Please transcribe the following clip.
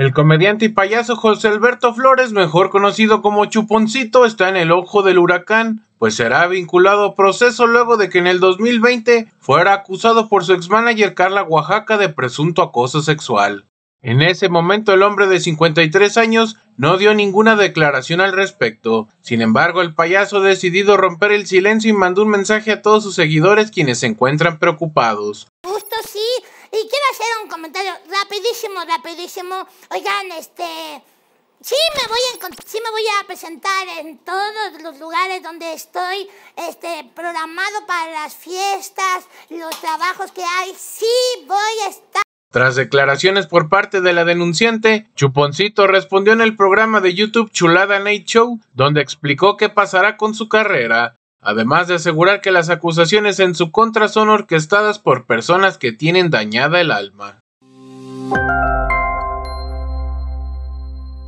El comediante y payaso José Alberto Flores, mejor conocido como Chuponcito, está en el ojo del huracán, pues será vinculado a proceso luego de que en el 2020 fuera acusado por su exmanager Carla Oaxaca de presunto acoso sexual. En ese momento el hombre de 53 años no dio ninguna declaración al respecto. Sin embargo, el payaso ha decidido romper el silencio y mandó un mensaje a todos sus seguidores quienes se encuentran preocupados. Justo sí, y un comentario rapidísimo, rapidísimo. Oigan, este... Sí me, voy a, sí me voy a presentar en todos los lugares donde estoy este, programado para las fiestas, los trabajos que hay. Sí voy a estar. Tras declaraciones por parte de la denunciante, Chuponcito respondió en el programa de YouTube Chulada Night Show, donde explicó qué pasará con su carrera además de asegurar que las acusaciones en su contra son orquestadas por personas que tienen dañada el alma.